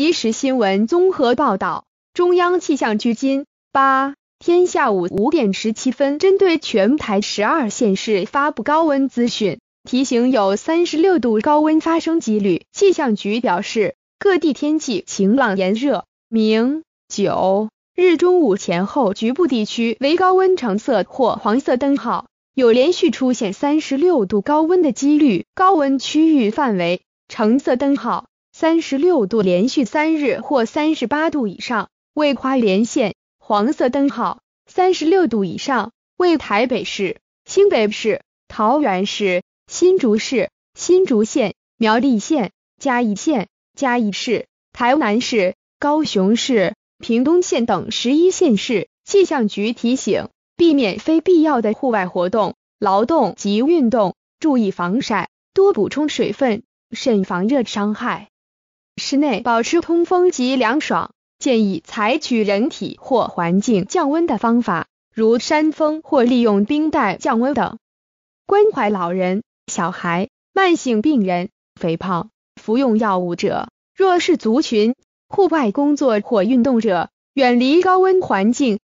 即时新闻综合报道，中央气象局今八天下午五点十七分，针对全台十二县市发布高温资讯，提醒有三十六度高温发生几率。气象局表示，各地天气晴朗炎热，明九日中午前后，局部地区为高温橙色或黄色灯号，有连续出现三十六度高温的几率。高温区域范围橙色灯号。三十六度连续三日或三十八度以上为花莲县黄色灯号；三十六度以上为台北市、新北市、桃园市、新竹市、新竹县、苗栗县、嘉义县、嘉义市、台南市、高雄市、屏东县等十一县市气象局提醒：避免非必要的户外活动、劳动及运动，注意防晒，多补充水分，慎防热伤害。室内保持通风及凉爽，建议采取人体或环境降温的方法，如扇风或利用冰袋降温等。关怀老人、小孩、慢性病人、肥胖、服用药物者，弱势族群、户外工作或运动者，远离高温环境。